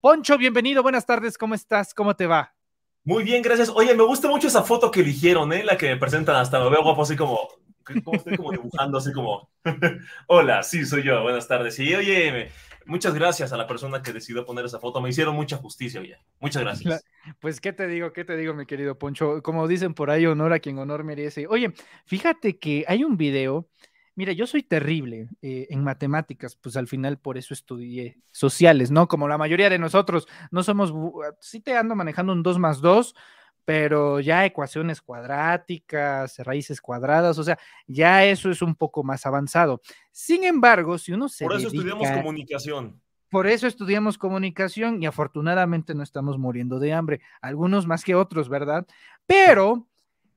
Poncho, bienvenido, buenas tardes, ¿cómo estás? ¿Cómo te va? Muy bien, gracias. Oye, me gusta mucho esa foto que eligieron, ¿eh? La que me presentan hasta me veo guapo así como, como estoy como dibujando, así como, hola, sí, soy yo, buenas tardes. Y oye, muchas gracias a la persona que decidió poner esa foto, me hicieron mucha justicia, oye, muchas gracias. Pues, ¿qué te digo? ¿Qué te digo, mi querido Poncho? Como dicen por ahí, honor a quien honor merece. Oye, fíjate que hay un video Mira, yo soy terrible eh, en matemáticas, pues al final por eso estudié sociales, ¿no? Como la mayoría de nosotros, no somos, ah, sí te ando manejando un 2 más 2, pero ya ecuaciones cuadráticas, raíces cuadradas, o sea, ya eso es un poco más avanzado. Sin embargo, si uno se... Por eso estudiamos comunicación. Por eso estudiamos comunicación y afortunadamente no estamos muriendo de hambre, algunos más que otros, ¿verdad? Pero,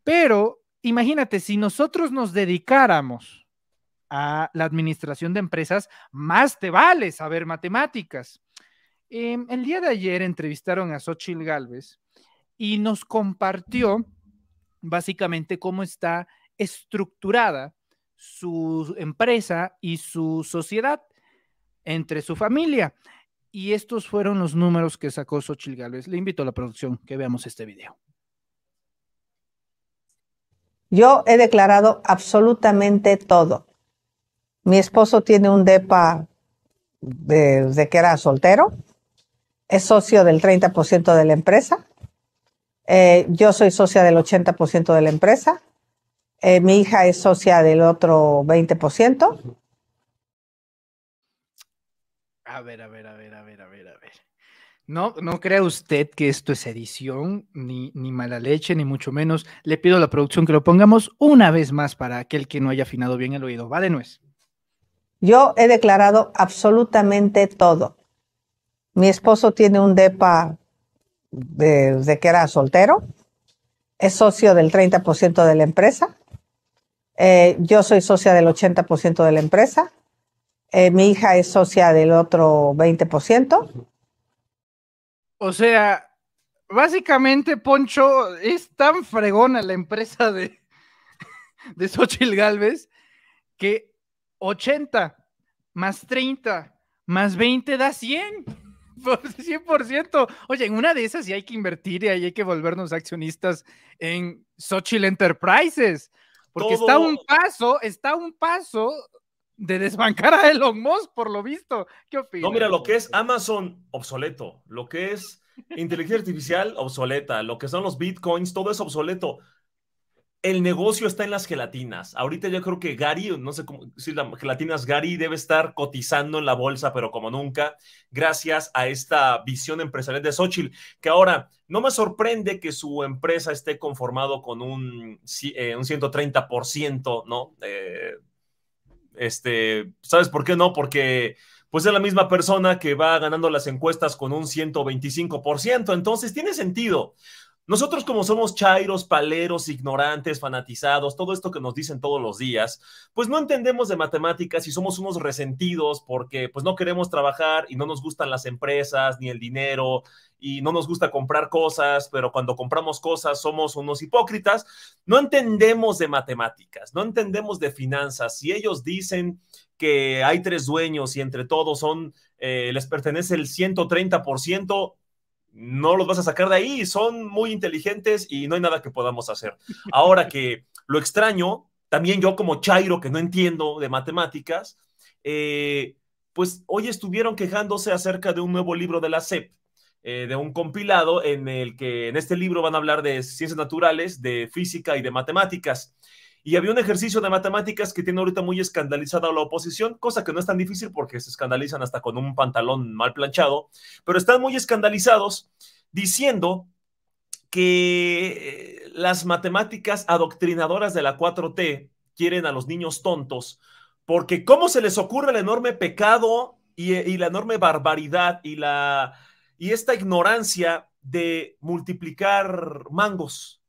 pero, imagínate, si nosotros nos dedicáramos a la administración de empresas, más te vale saber matemáticas. Em, el día de ayer entrevistaron a Xochil Galvez y nos compartió básicamente cómo está estructurada su empresa y su sociedad entre su familia. Y estos fueron los números que sacó Xochil Gálvez. Le invito a la producción que veamos este video. Yo he declarado absolutamente todo. Mi esposo tiene un DEPA desde de que era soltero, es socio del 30% de la empresa, eh, yo soy socia del 80% de la empresa, eh, mi hija es socia del otro 20%. A ver, a ver, a ver, a ver, a ver, a ver. No, no crea usted que esto es edición, ni, ni mala leche, ni mucho menos. Le pido a la producción que lo pongamos una vez más para aquel que no haya afinado bien el oído. Va de nuez. Yo he declarado absolutamente todo. Mi esposo tiene un DEPA desde de que era soltero, es socio del 30% de la empresa, eh, yo soy socia del 80% de la empresa, eh, mi hija es socia del otro 20%. O sea, básicamente, Poncho, es tan fregona la empresa de, de Xochitl Galvez que 80 más 30 más 20 da 100. 100%. Oye, en una de esas sí hay que invertir y ahí hay que volvernos accionistas en social Enterprises. Porque está un paso, está un paso de desbancar a Elon Musk, por lo visto. ¿Qué opinas? No, mira, lo que es Amazon, obsoleto. Lo que es inteligencia artificial, obsoleta. Lo que son los bitcoins, todo es obsoleto el negocio está en las gelatinas. Ahorita yo creo que Gary, no sé cómo, si las gelatinas Gary debe estar cotizando en la bolsa, pero como nunca, gracias a esta visión empresarial de Xochitl, que ahora no me sorprende que su empresa esté conformado con un, eh, un 130%, ¿no? Eh, este, ¿sabes por qué no? Porque pues es la misma persona que va ganando las encuestas con un 125%, entonces tiene sentido. Nosotros como somos chairos, paleros, ignorantes, fanatizados, todo esto que nos dicen todos los días, pues no entendemos de matemáticas y somos unos resentidos porque pues no queremos trabajar y no nos gustan las empresas ni el dinero y no nos gusta comprar cosas, pero cuando compramos cosas somos unos hipócritas. No entendemos de matemáticas, no entendemos de finanzas. Si ellos dicen que hay tres dueños y entre todos son, eh, les pertenece el 130%, no los vas a sacar de ahí, son muy inteligentes y no hay nada que podamos hacer. Ahora que lo extraño, también yo como Chairo, que no entiendo de matemáticas, eh, pues hoy estuvieron quejándose acerca de un nuevo libro de la CEP, eh, de un compilado en el que en este libro van a hablar de ciencias naturales, de física y de matemáticas. Y había un ejercicio de matemáticas que tiene ahorita muy escandalizada a la oposición, cosa que no es tan difícil porque se escandalizan hasta con un pantalón mal planchado, pero están muy escandalizados diciendo que eh, las matemáticas adoctrinadoras de la 4T quieren a los niños tontos, porque ¿cómo se les ocurre el enorme pecado y, y la enorme barbaridad y, la, y esta ignorancia de multiplicar mangos?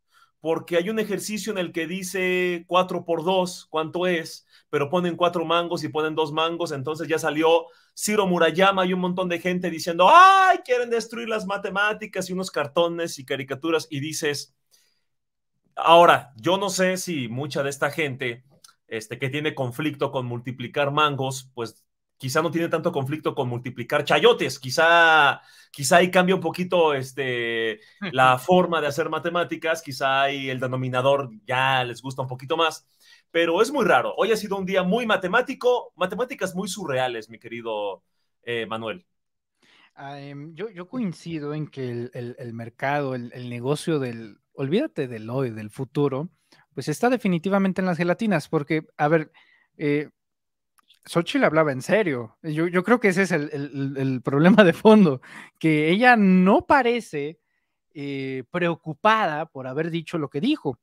porque hay un ejercicio en el que dice 4 por dos, cuánto es, pero ponen cuatro mangos y ponen dos mangos, entonces ya salió Ciro Murayama y un montón de gente diciendo, ay, quieren destruir las matemáticas y unos cartones y caricaturas y dices, ahora, yo no sé si mucha de esta gente este, que tiene conflicto con multiplicar mangos, pues quizá no tiene tanto conflicto con multiplicar chayotes, quizá, quizá ahí cambia un poquito este, la forma de hacer matemáticas, quizá ahí el denominador ya les gusta un poquito más, pero es muy raro. Hoy ha sido un día muy matemático, matemáticas muy surreales, mi querido eh, Manuel. Ah, em, yo, coincido en que el, mercado, el, negocio del, olvídate del hoy, del futuro, pues está definitivamente en las gelatinas, porque, a ver, eh, Xochitl hablaba en serio. Yo, creo que ese es el, problema de fondo, que ella no parece eh, preocupada por haber dicho lo que dijo,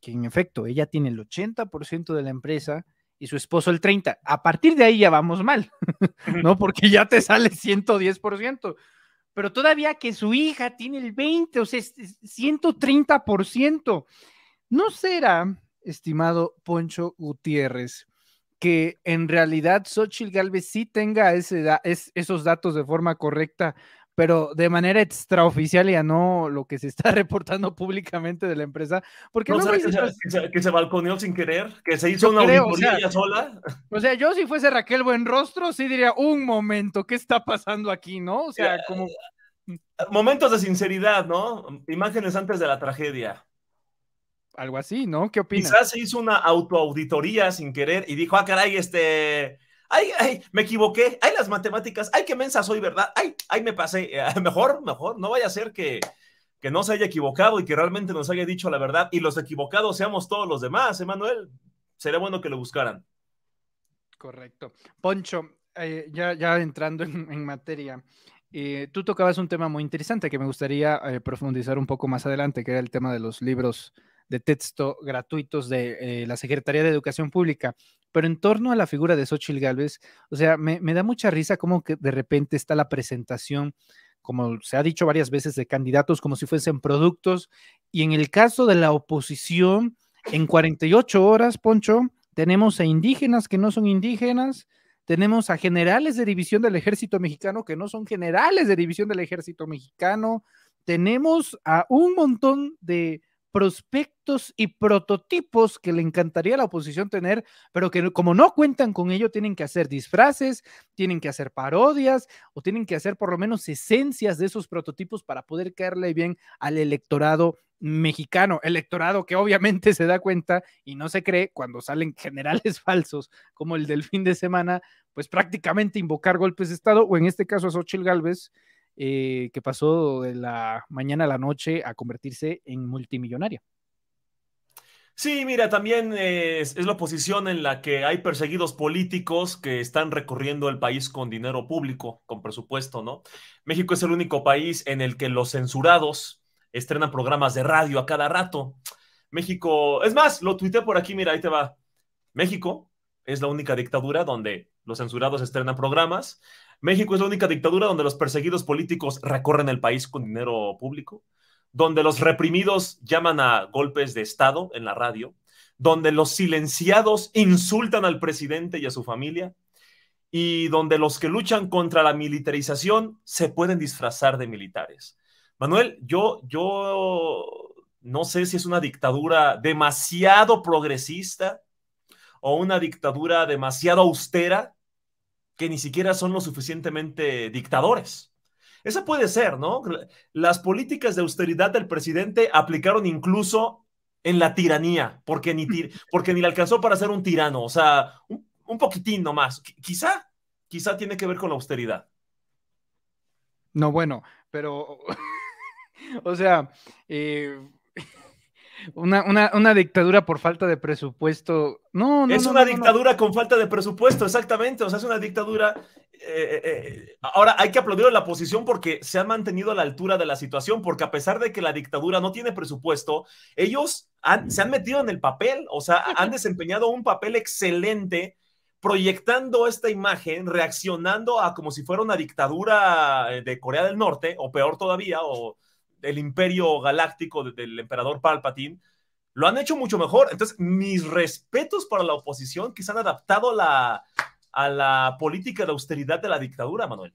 que en efecto ella tiene el 80% de la empresa y su esposo el 30%. A partir de ahí ya vamos mal, ¿no? Porque ya te sale 110%. Pero todavía que su hija tiene el 20, o sea, 130%. ¿No será, estimado Poncho Gutiérrez, que en realidad Xochitl Galvez sí tenga ese esos datos de forma correcta, pero de manera extraoficial y a no lo que se está reportando públicamente de la empresa. Porque no, no que, se, balconeó sin querer, que se hizo una creo, sola. O sea, yo si fuese Raquel Buenrostro, sí diría, un momento, ¿qué está pasando aquí, no? O sea, eh, como... Eh, eh, momentos de sinceridad, ¿no? Imágenes antes de la tragedia algo así, ¿no? ¿Qué opinas? Quizás se hizo una autoauditoría sin querer y dijo, ah, caray, este, ay, ay, me equivoqué, ay, las matemáticas, ay, qué mensa soy, ¿verdad? Ay, ay, me pasé, eh, mejor, mejor, no vaya a ser que, que no se haya equivocado y que realmente nos haya dicho la verdad y los equivocados seamos todos los demás, Emanuel, ¿eh, sería bueno que lo buscaran. Correcto. Poncho, eh, ya, ya entrando en, materia, tú tocabas un tema muy interesante que me gustaría profundizar un poco más adelante, que era el tema de los libros de texto gratuitos de eh, la Secretaría de Educación Pública. Pero en torno a la figura de Xochitl Gálvez, o sea, me, me da mucha risa como que de repente está la presentación como se ha dicho varias veces, de candidatos como si fuesen productos. Y en el caso de la oposición, en 48 horas, Poncho, tenemos a indígenas que no son indígenas, tenemos a generales de división del ejército mexicano que no son generales de división del ejército mexicano, tenemos a un montón de prospectos y prototipos que le encantaría a la oposición tener, pero que como no cuentan con ello, tienen que hacer disfraces, tienen que hacer parodias o tienen que hacer por lo menos esencias de esos prototipos para poder caerle bien al electorado mexicano, electorado que obviamente se da cuenta y no se cree cuando salen generales falsos como el del fin de semana, pues prácticamente invocar golpes de Estado o en este caso a Xochitl Galvez eh, que pasó de la mañana a la noche a convertirse en multimillonaria. Sí, mira, también es, la posición en la que hay perseguidos políticos que están recorriendo el país con dinero público, con presupuesto, ¿no? México es el único país en el que los censurados estrenan programas de radio a cada rato. México, es más, lo tuité por aquí, mira, ahí te va. México es la única dictadura donde los censurados estrenan programas. México es la única dictadura donde los perseguidos políticos recorren el país con dinero público, donde los reprimidos llaman a golpes de Estado en la radio, donde los silenciados insultan al presidente y a su familia, y donde los que luchan contra la militarización se pueden disfrazar de militares. Manuel, yo, yo no sé si es una dictadura demasiado progresista o una dictadura demasiado austera que ni siquiera son lo suficientemente dictadores. Esa puede ser, ¿no? Las políticas de austeridad del presidente aplicaron incluso en la tiranía, porque ni, porque ni le alcanzó para ser un tirano, o sea, un, poquitín nomás. quizá, quizá tiene que ver con la austeridad. No, bueno, pero, o sea, eh, una, dictadura por falta de presupuesto. No, no. Es una dictadura con falta de presupuesto, exactamente. O sea, es una dictadura. Eh, eh, eh, ahora hay que aplaudir a la oposición porque se han mantenido a la altura de la situación, porque a pesar de que la dictadura no tiene presupuesto, ellos se han metido en el papel, o sea, han desempeñado un papel excelente proyectando esta imagen, reaccionando a como si fuera una dictadura de Corea del Norte, o peor todavía, o el imperio galáctico del emperador Palpatine, lo han hecho mucho mejor. Entonces, mis respetos para la oposición que se han adaptado a la, a la política de austeridad de la dictadura, Manuel.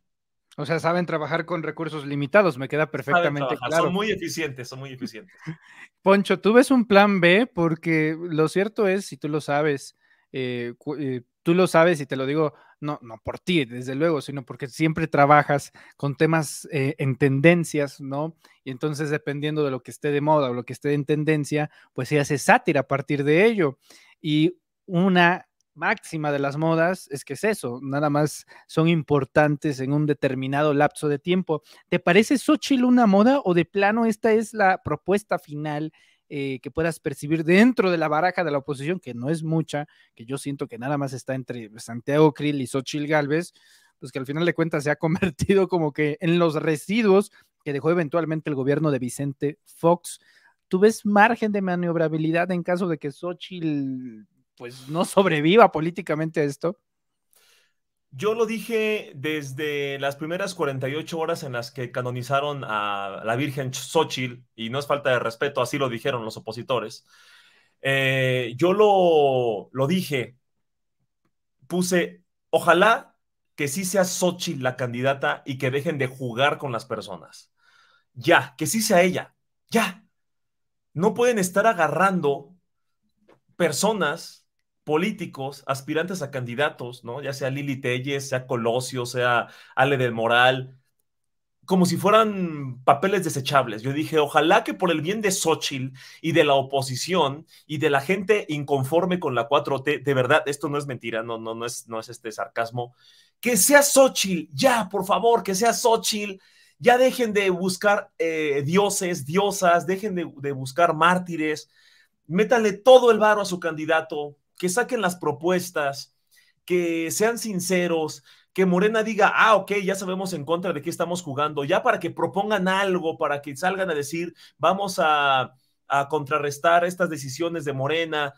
O sea, saben trabajar con recursos limitados, me queda perfectamente claro. Son muy eficientes, son muy eficientes. Poncho, tú ves un plan B porque lo cierto es, si tú lo sabes, eh, eh tú lo sabes y te lo digo, no, no por ti, desde luego, sino porque siempre trabajas con temas eh, en tendencias, ¿no? Y entonces dependiendo de lo que esté de moda o lo que esté en tendencia, pues se hace sátira a partir de ello. Y una máxima de las modas es que es eso, nada más son importantes en un determinado lapso de tiempo. ¿Te parece Xochitl una moda o de plano esta es la propuesta final eh, que puedas percibir dentro de la baraja de la oposición, que no es mucha, que yo siento que nada más está entre Santiago Krill y Xochil Gálvez, pues que al final de cuentas se ha convertido como que en los residuos que dejó eventualmente el gobierno de Vicente Fox. ¿Tú ves margen de maniobrabilidad en caso de que Xochitl pues no sobreviva políticamente a esto? Yo lo dije desde las primeras 48 horas en las que canonizaron a la Virgen Xochitl, y no es falta de respeto, así lo dijeron los opositores. Eh, yo lo, lo dije, puse, ojalá que sí sea Xochitl la candidata y que dejen de jugar con las personas. Ya, que sí sea ella, ya. No pueden estar agarrando personas políticos, aspirantes a candidatos, ¿no? Ya sea Lili Telles, sea Colosio, sea Ale del Moral, como si fueran papeles desechables. Yo dije, ojalá que por el bien de Xochitl y de la oposición y de la gente inconforme con la 4T, de verdad, esto no es mentira, no, no, no es, no es este sarcasmo, que sea Xochitl, ya, por favor, que sea Xochitl, ya dejen de buscar eh, dioses, diosas, dejen de, de buscar mártires, métanle todo el varo a su candidato, que saquen las propuestas, que sean sinceros, que Morena diga, ah, ok, ya sabemos en contra de qué estamos jugando, ya para que propongan algo, para que salgan a decir, vamos a, contrarrestar estas decisiones de Morena.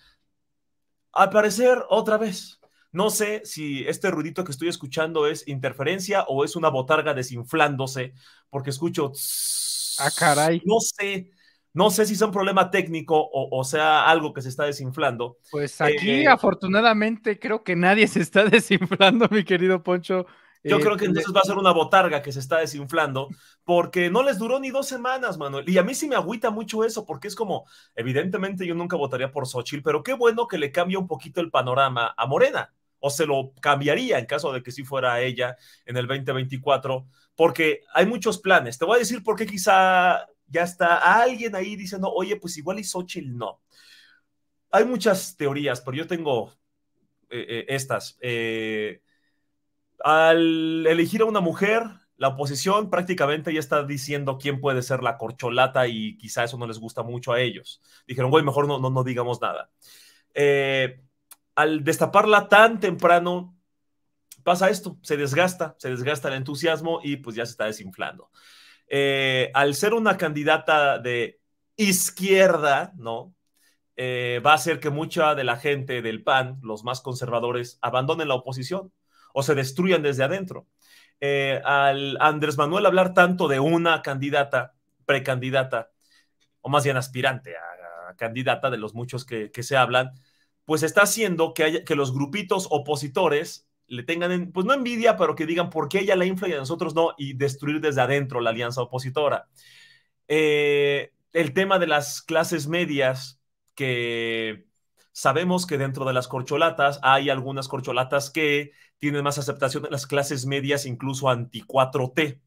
Al parecer, otra vez, no sé si este ruidito que estoy escuchando es interferencia o es una botarga desinflándose, porque escucho... ah, caray. No sé, no sé si sea un problema técnico o, sea algo que se está desinflando. Pues aquí, eh, afortunadamente, creo que nadie se está desinflando, mi querido Poncho. Yo creo que este, entonces va a ser una botarga que se está desinflando, porque no les duró ni dos semanas, Manuel. Y a mí sí me agüita mucho eso, porque es como, evidentemente yo nunca votaría por Xochitl, pero qué bueno que le cambie un poquito el panorama a Morena, o se lo cambiaría en caso de que sí fuera ella en el 2024, porque hay muchos planes. Te voy a decir por qué quizá ya está alguien ahí diciendo, oye, pues igual y Xochitl no. Hay muchas teorías, pero yo tengo eh, eh, estas. Eh, al elegir a una mujer, la oposición prácticamente ya está diciendo quién puede ser la corcholata y quizá eso no les gusta mucho a ellos. Dijeron, güey, mejor no, no, no digamos nada. al destaparla tan temprano, pasa esto, se desgasta, se desgasta el entusiasmo y pues ya se está desinflando. Eh, al ser una candidata de izquierda, ¿no? Eh, va a hacer que mucha de la gente del PAN, los más conservadores, abandonen la oposición o se destruyan desde adentro. Eh, al Andrés Manuel hablar tanto de una candidata, precandidata, o más bien aspirante a, candidata de los muchos que, se hablan, pues está haciendo que, que los grupitos opositores le tengan, pues no envidia, pero que digan por qué ella la infla y a nosotros no, y destruir desde adentro la alianza opositora. Eh, el tema de las clases medias, que sabemos que dentro de las corcholatas hay algunas corcholatas que tienen más aceptación de las clases medias, incluso anti-4T.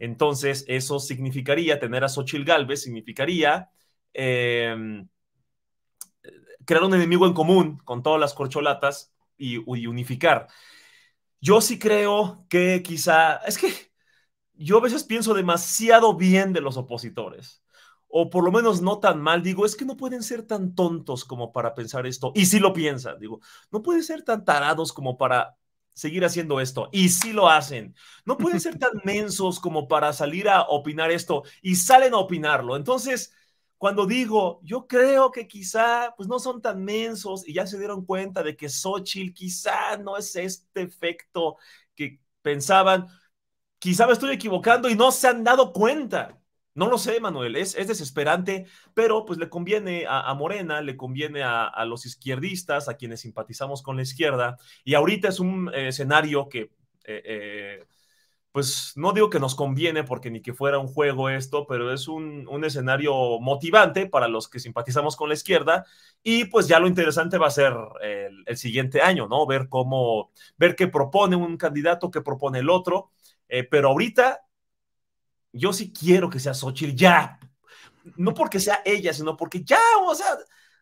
Entonces, eso significaría, tener a Xochil Galvez significaría eh, crear un enemigo en común con todas las corcholatas y, unificar. Yo sí creo que quizá, es que yo a veces pienso demasiado bien de los opositores, o por lo menos no tan mal, digo, es que no pueden ser tan tontos como para pensar esto, y si lo piensan, digo, no pueden ser tan tarados como para seguir haciendo esto, y si lo hacen, no pueden ser tan mensos como para salir a opinar esto, y salen a opinarlo, entonces cuando digo, yo creo que quizá, pues no son tan mensos y ya se dieron cuenta de que Xochitl quizá no es este efecto que pensaban, quizá me estoy equivocando y no se han dado cuenta. No lo sé, Manuel, es, desesperante, pero pues le conviene a, Morena, le conviene a, los izquierdistas, a quienes simpatizamos con la izquierda, y ahorita es un eh, escenario que eh, eh, pues no digo que nos conviene porque ni que fuera un juego esto, pero es un, escenario motivante para los que simpatizamos con la izquierda y pues ya lo interesante va a ser el, siguiente año, ¿no? Ver cómo, ver qué propone un candidato, qué propone el otro, eh, pero ahorita yo sí quiero que sea Xochitl ya, no porque sea ella, sino porque ya, o sea,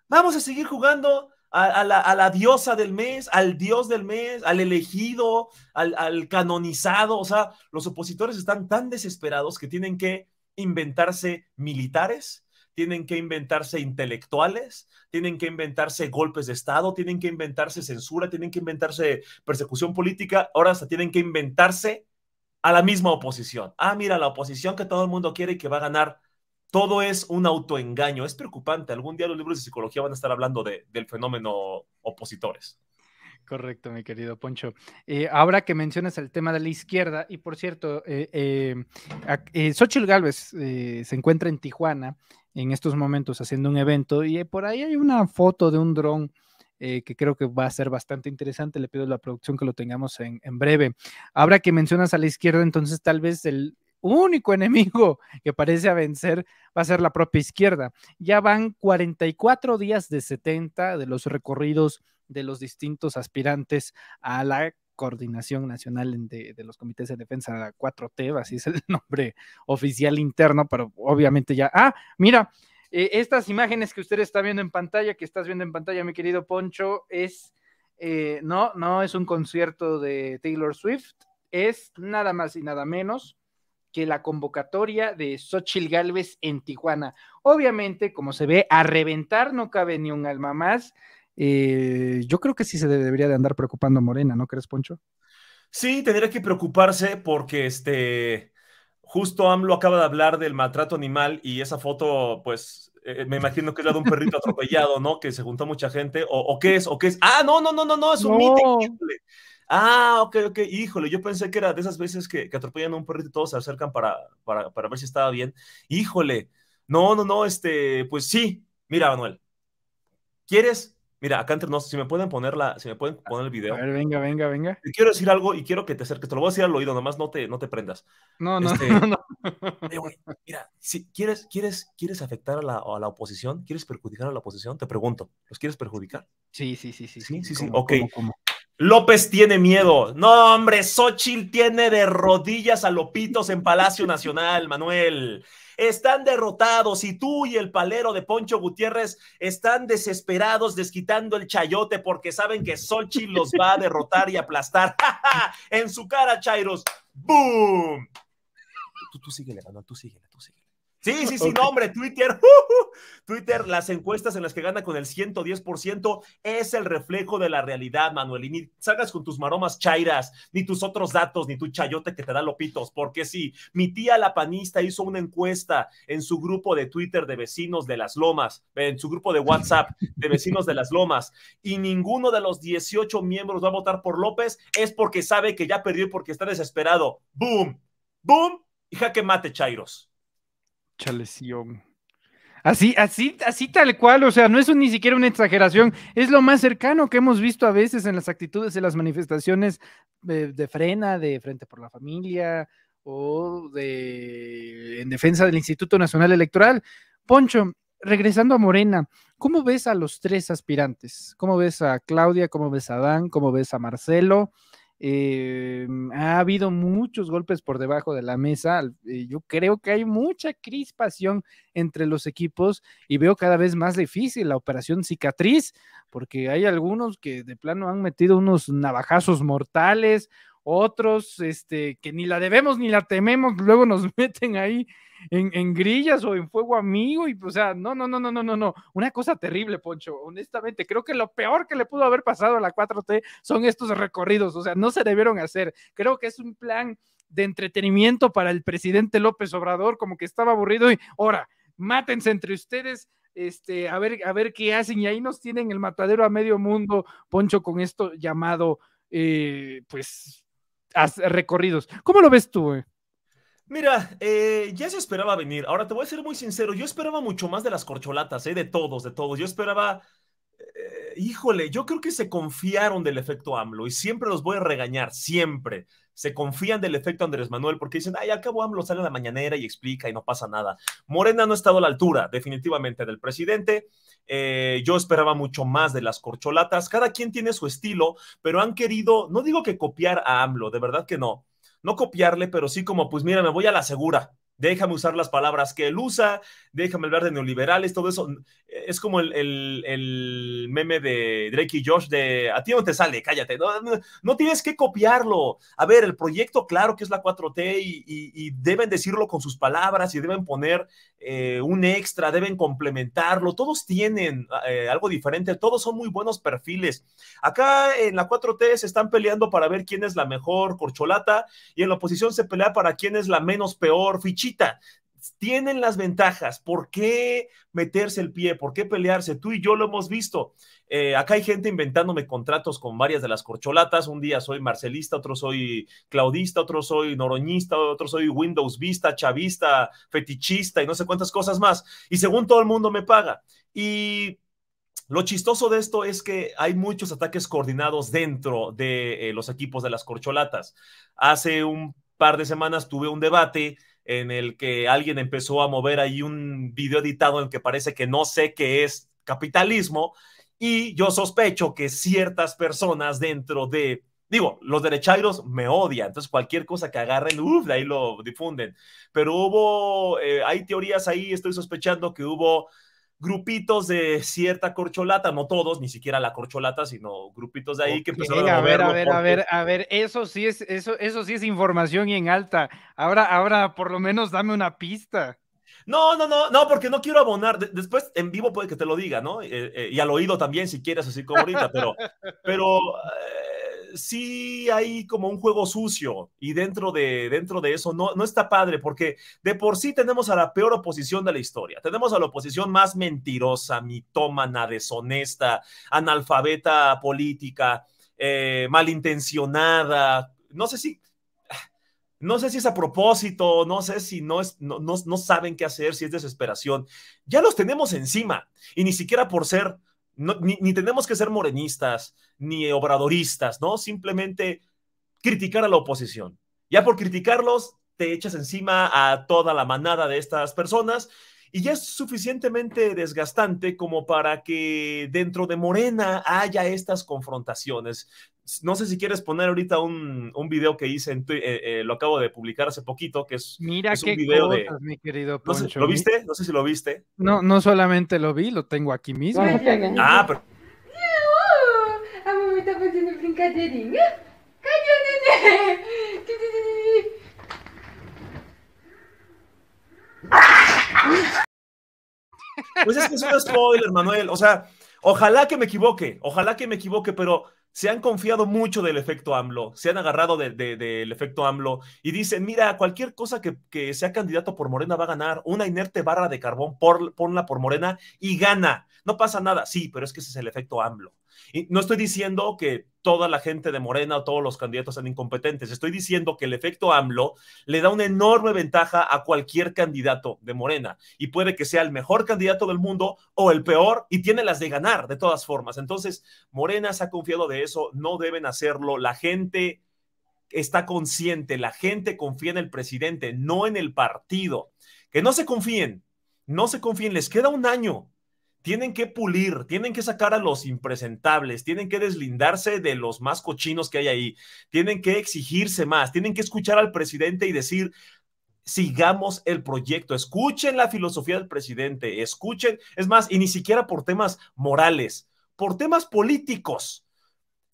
vamos a seguir jugando a, la, diosa del mes, al dios del mes, al elegido, al, al canonizado. O sea, los opositores están tan desesperados que tienen que inventarse militares, tienen que inventarse intelectuales, tienen que inventarse golpes de Estado, tienen que inventarse censura, tienen que inventarse persecución política, ahora hasta tienen que inventarse a la misma oposición. Ah, mira, la oposición que todo el mundo quiere y que va a ganar todo es un autoengaño. Es preocupante. Algún día los libros de psicología van a estar hablando del fenómeno opositores. Correcto, mi querido Poncho. Eh, ahora que mencionas el tema de la izquierda, y por cierto, eh, eh, eh Galvez se encuentra en Tijuana en estos momentos haciendo un evento, y por ahí hay una foto de un dron que creo que va a ser bastante interesante. Le pido a la producción que lo tengamos en, en, breve. Ahora que mencionas a la izquierda, entonces tal vez el, único enemigo que parece a vencer va a ser la propia izquierda. Ya van 44 días de 70 de los recorridos de los distintos aspirantes a la Coordinación Nacional de, los Comités de Defensa 4T, así es el nombre oficial interno, pero obviamente ya. Ah, mira, eh, estas imágenes que usted está viendo en pantalla, que estás viendo en pantalla, mi querido Poncho, es. Eh, no, no es un concierto de Taylor Swift, es nada más y nada menos que la convocatoria de Xochil Gálvez en Tijuana. Obviamente, como se ve, a reventar no cabe ni un alma más. Eh, yo creo que sí se debería de andar preocupando a Morena, ¿no crees, Poncho? Sí, tendría que preocuparse porque este justo AMLO acaba de hablar del maltrato animal y esa foto, pues, eh, eh, me imagino que es la de un perrito atropellado, ¿no? Que se juntó mucha gente. O, qué es? ¿O qué es? Ah, no, no, no, no, no, es un no. Ah, ok, ok, híjole, yo pensé que era de esas veces que, atropellan a un perrito y todos se acercan para, para, ver si estaba bien. Híjole, no, no, no, este, pues sí, mira, Manuel, ¿quieres? Mira, acá entre nosotros, si me pueden poner la, si me pueden poner el video. A ver, venga, venga, venga. Te quiero decir algo y quiero que te acerques. Te lo voy a decir al oído, nomás no te, no te prendas. No, no, este, no, mira, si quieres, quieres, quieres afectar a la, a oposición, quieres perjudicar a la oposición, te pregunto, ¿los quieres perjudicar? Sí, sí, sí, sí. Sí, sí, sí. ¿Cómo, ok. López tiene miedo. No, hombre, Xochitl tiene de rodillas a Lopitos en Palacio Nacional, Manuel. Están derrotados y tú y el palero de Poncho Gutiérrez están desesperados desquitando el chayote porque saben que Xochitl los va a derrotar y aplastar. en su cara, Chairos. ¡Boom! Tú, tú síguele, Manuel, tú síguele, tú síguele. Sí, sí, sí, hombre, Twitter, Twitter, las encuestas en las que gana con el 110% es el reflejo de la realidad, Manuel. Y ni salgas con tus maromas chairas, ni tus otros datos, ni tu chayote que te da lopitos, porque sí, mi tía la panista hizo una encuesta en su grupo de Twitter de vecinos de las Lomas, en su grupo de WhatsApp de vecinos de las Lomas, y ninguno de los 18 miembros va a votar por López, es porque sabe que ya perdió porque está desesperado. ¡Boom! ¡Boom! hija que mate, Chairos lesión. Así, así, así tal cual, o sea, no es ni siquiera una exageración, es lo más cercano que hemos visto a veces en las actitudes, en las manifestaciones de, frena, de frente por la familia o de en defensa del Instituto Nacional Electoral. Poncho, regresando a Morena, ¿cómo ves a los tres aspirantes? ¿Cómo ves a Claudia? ¿Cómo ves a Dan? ¿Cómo ves a Marcelo? Em, ha habido muchos golpes por debajo de la mesa. Eh, yo creo que hay mucha crispación entre los equipos y veo cada vez más difícil la operación cicatriz, porque hay algunos que de plano han metido unos navajazos mortales, otros este, que ni la debemos ni la tememos, luego nos meten ahí en, grillas o en fuego amigo y o sea, no, no, no, no, no, no, no, una cosa terrible, Poncho, honestamente, creo que lo peor que le pudo haber pasado a la 4T son estos recorridos, o sea, no se debieron hacer, creo que es un plan de entretenimiento para el presidente López Obrador, como que estaba aburrido y ahora, mátense entre ustedes, este, a ver, a ver qué hacen. Y ahí nos tienen el matadero a medio mundo, Poncho, con esto llamado, eh, pues, recorridos. ¿Cómo lo ves tú, Mira, eh, ya se esperaba venir. Ahora te voy a ser muy sincero, yo esperaba mucho más de las corcholatas, eh, de todos, de todos. Yo esperaba, eh, híjole, yo creo que se confiaron del efecto AMLO y siempre los voy a regañar, siempre se confían del efecto Andrés Manuel porque dicen, ay, al cabo AMLO sale a la mañanera y explica y no pasa nada. Morena no ha estado a la altura, definitivamente, del presidente. Eh, yo esperaba mucho más de las corcholatas. Cada quien tiene su estilo, pero han querido, no digo que copiar a AMLO, de verdad que no. No copiarle, pero sí como, pues mira, me voy a la segura déjame usar las palabras que él usa, déjame hablar de neoliberales, todo eso. Es como el, meme de Drake y Josh de a ti no te sale, cállate, no, tienes que copiarlo. A ver, el proyecto, claro que es la 4T y, deben decirlo con sus palabras y deben poner eh, un extra, deben complementarlo. Todos tienen eh, algo diferente, todos son muy buenos perfiles. Acá en la 4T se están peleando para ver quién es la mejor corcholata y en la oposición se pelea para quién es la menos peor fichi tienen las ventajas. ¿Por qué meterse el pie? ¿Por qué pelearse? Tú y yo lo hemos visto. Eh, acá hay gente inventándome contratos con varias de las corcholatas. Un día soy marcelista, otro soy claudista, otro soy noroñista, otro soy Windows vista, chavista, fetichista y no sé cuántas cosas más. Y según todo el mundo me paga. Y lo chistoso de esto es que hay muchos ataques coordinados dentro de eh, los equipos de las corcholatas. Hace un par de semanas tuve un debate en el que alguien empezó a mover ahí un video editado en el que parece que no sé qué es capitalismo y yo sospecho que ciertas personas dentro de Digo, los derechairos me odian, entonces cualquier cosa que agarren, uff, de ahí lo difunden. Pero hubo, eh, hay teorías ahí, estoy sospechando que hubo grupitos de cierta corcholata, no todos, ni siquiera la corcholata, sino grupitos de ahí que empezaron a, a ver, a ver, a ver, a ver, eso sí es eso eso sí es información y en alta. Ahora ahora por lo menos dame una pista. No, no, no, no, porque no quiero abonar. después en vivo puede que te lo diga, ¿no? Eh, eh, y al oído también si quieres, así como ahorita, pero pero eh, sí hay como un juego sucio y dentro de, dentro de eso no, no está padre porque de por sí tenemos a la peor oposición de la historia. Tenemos a la oposición más mentirosa, mitómana, deshonesta, analfabeta política, eh, malintencionada. No sé si... No sé si es a propósito, no sé si no, es, no saben qué hacer, si es desesperación. Ya los tenemos encima y ni siquiera por ser ni, ni, tenemos que ser morenistas ni obradoristas, ¿no? Simplemente criticar a la oposición. Ya por criticarlos, te echas encima a toda la manada de estas personas y ya es suficientemente desgastante como para que dentro de Morena haya estas confrontaciones. No sé si quieres poner ahorita un, un video que hice, en eh, eh, lo acabo de publicar hace poquito, que es, Mira qué un video de... mi querido Poncho. ¿Lo viste? No sé si lo viste. No, no solamente lo vi, lo tengo aquí mismo. ah, pero... A ¡Ah! Pues es que es un spoiler, Manuel. O sea, ojalá que me equivoque, ojalá que me equivoque, pero se han confiado mucho del efecto AMLO, se han agarrado del efecto AMLO y dicen, mira, cualquier cosa que, sea candidato por Morena va a ganar, una inerte barra de carbón, ponla por Morena y gana, no pasa nada, sí, pero es que ese es el efecto AMLO. Y no estoy diciendo que toda la gente de Morena o todos los candidatos sean incompetentes, estoy diciendo que el efecto AMLO le da una enorme ventaja a cualquier candidato de Morena y puede que sea el mejor candidato del mundo o el peor y tiene las de ganar de todas formas. Entonces, Morena se ha confiado de eso, no deben hacerlo, la gente está consciente, la gente confía en el presidente, no en el partido. Que no se confíen, no se confíen, les queda un año, tienen que pulir, tienen que sacar a los impresentables, tienen que deslindarse de los más cochinos que hay ahí, tienen que exigirse más, tienen que escuchar al presidente y decir, sigamos el proyecto, escuchen la filosofía del presidente, escuchen, es más, y ni siquiera por temas morales, por temas políticos.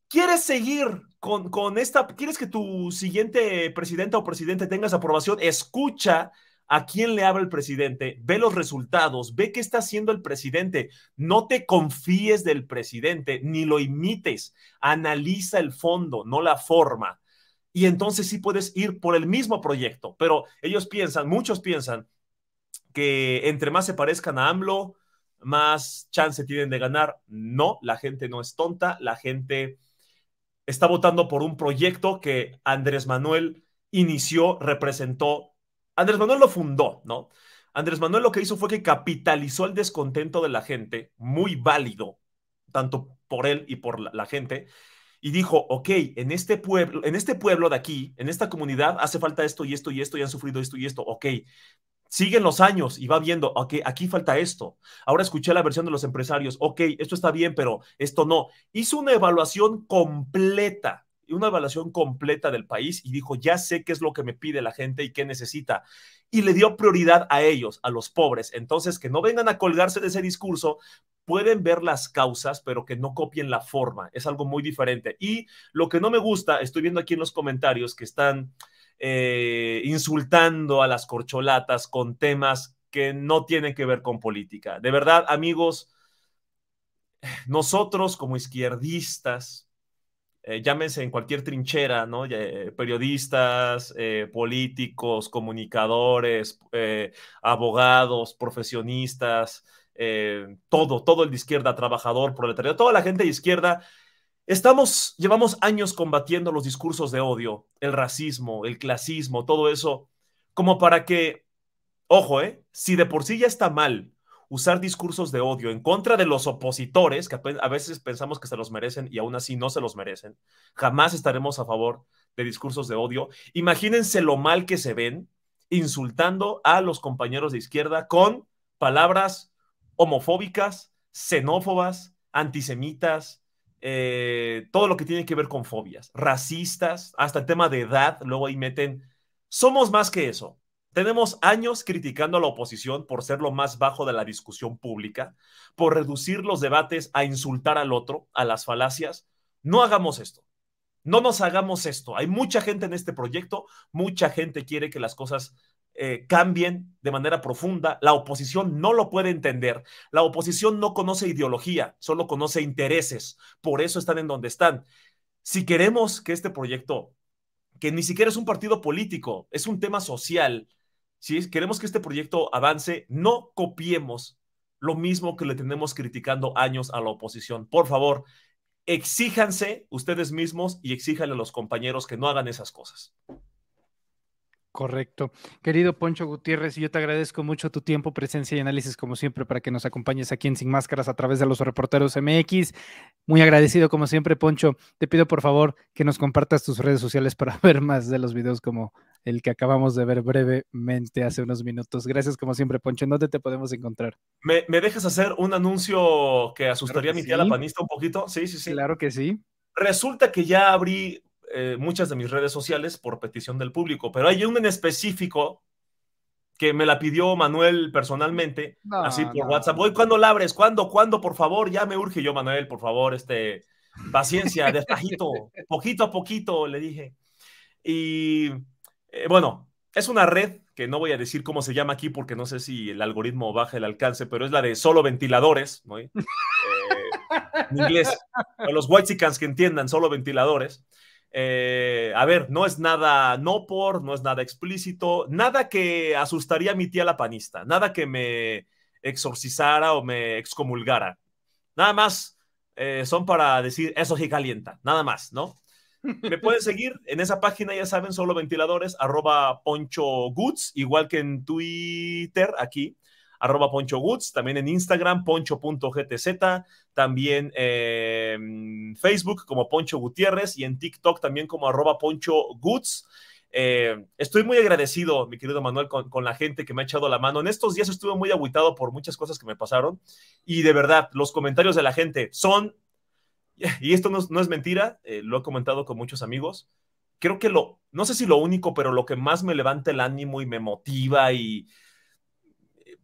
¿Quieres seguir con, esta, quieres que tu siguiente presidenta o presidente tengas aprobación? Escucha a quién le habla el presidente, ve los resultados, ve qué está haciendo el presidente. No te confíes del presidente, ni lo imites. Analiza el fondo, no la forma. Y entonces sí puedes ir por el mismo proyecto. Pero ellos piensan, muchos piensan, que entre más se parezcan a AMLO, más chance tienen de ganar. No, la gente no es tonta, la gente está votando por un proyecto que Andrés Manuel inició, representó Andrés Manuel lo fundó, ¿no? Andrés Manuel lo que hizo fue que capitalizó el descontento de la gente, muy válido, tanto por él y por la, gente, y dijo, ok, en este, pueblo, en este pueblo de aquí, en esta comunidad, hace falta esto y esto y esto, y han sufrido esto y esto, ok. Siguen los años y va viendo, ok, aquí falta esto. Ahora escuché la versión de los empresarios, ok, esto está bien, pero esto no. Hizo una evaluación completa una evaluación completa del país y dijo, ya sé qué es lo que me pide la gente y qué necesita. Y le dio prioridad a ellos, a los pobres. Entonces, que no vengan a colgarse de ese discurso, pueden ver las causas, pero que no copien la forma. Es algo muy diferente. Y lo que no me gusta, estoy viendo aquí en los comentarios que están eh, insultando a las corcholatas con temas que no tienen que ver con política. De verdad, amigos, nosotros como izquierdistas, eh, llámense en cualquier trinchera, ¿no? Eh, periodistas, eh, políticos, comunicadores, abogados, profesionistas, todo, todo el de izquierda, trabajador, proletario, toda la gente de izquierda. Estamos, llevamos años combatiendo los discursos de odio, el racismo, el clasismo, todo eso, como para que, ojo, si de por sí ya está mal usar discursos de odio en contra de los opositores, que a veces pensamos que se los merecen y aún así no se los merecen. Jamás estaremos a favor de discursos de odio. Imagínense lo mal que se ven insultando a los compañeros de izquierda con palabras homofóbicas, xenófobas, antisemitas, eh, todo lo que tiene que ver con fobias, racistas, hasta el tema de edad, luego ahí meten, somos más que eso. Tenemos años criticando a la oposición por ser lo más bajo de la discusión pública, por reducir los debates a insultar al otro, a las falacias. No hagamos esto. No nos hagamos esto. Hay mucha gente en este proyecto, mucha gente quiere que las cosas eh, cambien de manera profunda. La oposición no lo puede entender. La oposición no conoce ideología, solo conoce intereses. Por eso están en donde están. Si queremos que este proyecto que ni siquiera es un partido político, es un tema social, si queremos que este proyecto avance, no copiemos lo mismo que le tenemos criticando años a la oposición. Por favor, exíjanse ustedes mismos y exíjanle a los compañeros que no hagan esas cosas. Correcto. Querido Poncho Gutiérrez, yo te agradezco mucho tu tiempo, presencia y análisis, como siempre, para que nos acompañes aquí en Sin Máscaras a través de los reporteros MX. Muy agradecido, como siempre, Poncho. Te pido, por favor, que nos compartas tus redes sociales para ver más de los videos como el que acabamos de ver brevemente hace unos minutos. Gracias, como siempre, Poncho. ¿En dónde te podemos encontrar? ¿Me, dejas hacer un anuncio que asustaría a mi tía la panista un poquito? Sí, sí, sí. Claro que sí. Resulta que ya abrí eh, muchas de mis redes sociales por petición del público, pero hay un en específico que me la pidió Manuel personalmente, así por WhatsApp. Voy, ¿cuándo la abres? ¿Cuándo? ¿Cuándo? Por favor, ya me urge yo, Manuel, por favor, este, paciencia, despajito, poquito a poquito, le dije. Y eh, bueno, es una red que no voy a decir cómo se llama aquí porque no sé si el algoritmo baja el alcance, pero es la de solo ventiladores, ¿no? Eh, en inglés, a los que entiendan, solo ventiladores. Eh, a ver, no es nada no por, no es nada explícito, nada que asustaría a mi tía la panista, nada que me exorcizara o me excomulgara. Nada más eh, son para decir, eso sí calienta, nada más, ¿no? Me pueden seguir en esa página, ya saben, solo ventiladores, arroba poncho goods, igual que en Twitter, aquí, arroba Poncho también en Instagram, poncho.gtz, también en eh, Facebook como Poncho Gutiérrez y en TikTok también como arroba Poncho Goods. Eh, estoy muy agradecido, mi querido Manuel, con, la gente que me ha echado la mano. En estos días estuve muy aguitado por muchas cosas que me pasaron y de verdad, los comentarios de la gente son, y esto no, es mentira, eh, lo he comentado con muchos amigos, creo que lo, no sé si lo único, pero lo que más me levanta el ánimo y me motiva y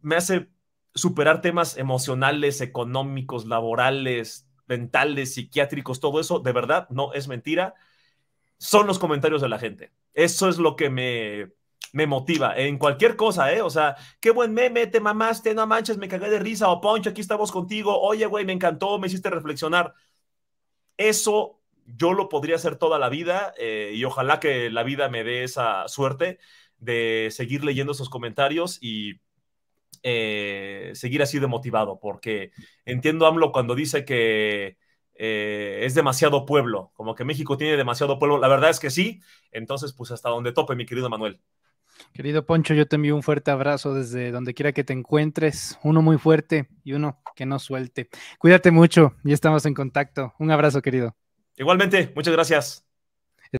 me hace superar temas emocionales, económicos, laborales, mentales, psiquiátricos, todo eso, de verdad, no es mentira. Son los comentarios de la gente. Eso es lo que me, me motiva en cualquier cosa, ¿eh? O sea, qué buen meme, te mamaste, no manches, me cagué de risa, o Poncho, aquí estamos contigo, oye, güey, me encantó, me hiciste reflexionar. Eso yo lo podría hacer toda la vida eh, y ojalá que la vida me dé esa suerte de seguir leyendo esos comentarios y eh, seguir así de motivado, porque entiendo AMLO cuando dice que eh, es demasiado pueblo, como que México tiene demasiado pueblo. La verdad es que sí, entonces pues hasta donde tope, mi querido Manuel. Querido Poncho, yo te envío un fuerte abrazo desde donde quiera que te encuentres, uno muy fuerte y uno que no suelte. Cuídate mucho y estamos en contacto. Un abrazo, querido. Igualmente, muchas gracias.